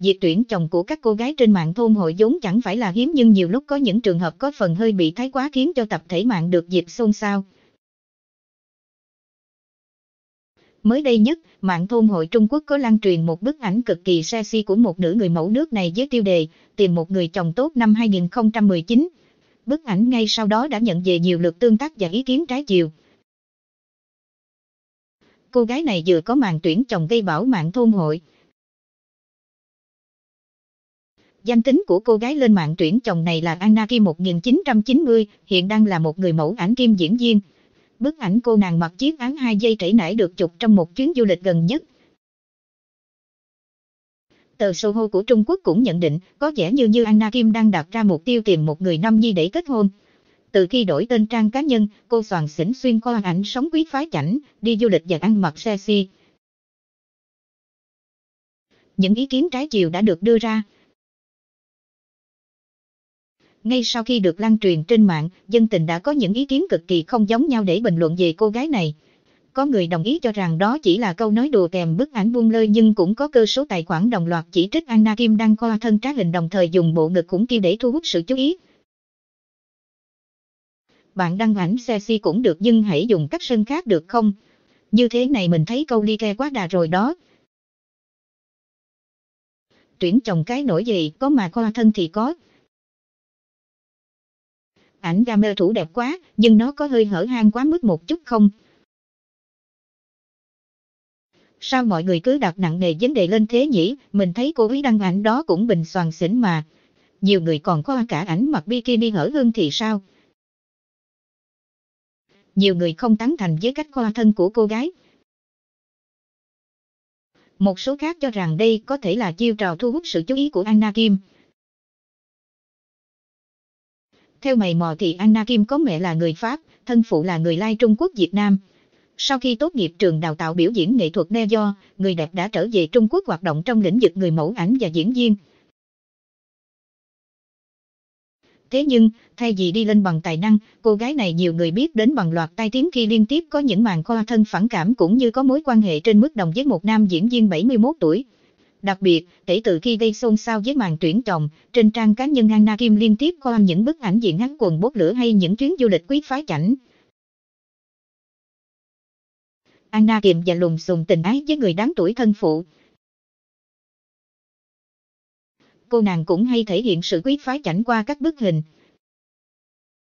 việc tuyển chồng của các cô gái trên mạng thôn hội vốn chẳng phải là hiếm nhưng nhiều lúc có những trường hợp có phần hơi bị thái quá khiến cho tập thể mạng được dịp xôn xao. Mới đây nhất, mạng thôn hội Trung Quốc có lan truyền một bức ảnh cực kỳ sexy của một nữ người mẫu nước này với tiêu đề Tìm một người chồng tốt năm 2019. Bức ảnh ngay sau đó đã nhận về nhiều lượt tương tác và ý kiến trái chiều. Cô gái này vừa có màn tuyển chồng gây bão mạng thôn hội, Danh tính của cô gái lên mạng tuyển chồng này là Anna Kim 1990, hiện đang là một người mẫu ảnh kim diễn viên. Bức ảnh cô nàng mặc chiếc áo hai dây trễ nải được chụp trong một chuyến du lịch gần nhất. Tờ Soho của Trung Quốc cũng nhận định, có vẻ như như Anna Kim đang đặt ra mục tiêu tìm một người nam nhi để kết hôn. Từ khi đổi tên trang cá nhân, cô soàn xỉn xuyên qua ảnh sống quý phái chảnh, đi du lịch và ăn mặc sexy. Những ý kiến trái chiều đã được đưa ra, ngay sau khi được lan truyền trên mạng, dân tình đã có những ý kiến cực kỳ không giống nhau để bình luận về cô gái này. Có người đồng ý cho rằng đó chỉ là câu nói đùa kèm bức ảnh buông lơi nhưng cũng có cơ số tài khoản đồng loạt chỉ trích Anna Kim đăng khoa thân trá hình đồng thời dùng bộ ngực khủng kia để thu hút sự chú ý. Bạn đăng ảnh sexy cũng được nhưng hãy dùng các sân khác được không? Như thế này mình thấy câu ly ke quá đà rồi đó tuyển chồng cái nổi gì có mà khoa thân thì có, ảnh game thủ đẹp quá, nhưng nó có hơi hở hang quá mức một chút không? Sao mọi người cứ đặt nặng nề vấn đề lên thế nhỉ? Mình thấy cô ấy đăng ảnh đó cũng bình soàn xỉn mà. Nhiều người còn có cả ảnh mặc bikini hở hơn thì sao? Nhiều người không tán thành với cách khoa thân của cô gái. Một số khác cho rằng đây có thể là chiêu trò thu hút sự chú ý của Anna Kim. Theo mày mò thì Anna Kim có mẹ là người Pháp, thân phụ là người Lai Trung Quốc Việt Nam. Sau khi tốt nghiệp trường đào tạo biểu diễn nghệ thuật Ne Do, người đẹp đã trở về Trung Quốc hoạt động trong lĩnh vực người mẫu ảnh và diễn viên. Thế nhưng, thay vì đi lên bằng tài năng, cô gái này nhiều người biết đến bằng loạt tai tiếng khi liên tiếp có những màn khoa thân phản cảm cũng như có mối quan hệ trên mức đồng với một nam diễn viên 71 tuổi. Đặc biệt, kể từ khi gây xôn xao với màn tuyển chồng, trên trang cá nhân Anna Kim liên tiếp qua những bức ảnh diện ngắn quần bốc lửa hay những chuyến du lịch quý phái cảnh. Anna Kim và lùng sùng tình ái với người đáng tuổi thân phụ. Cô nàng cũng hay thể hiện sự quý phái chảnh qua các bức hình,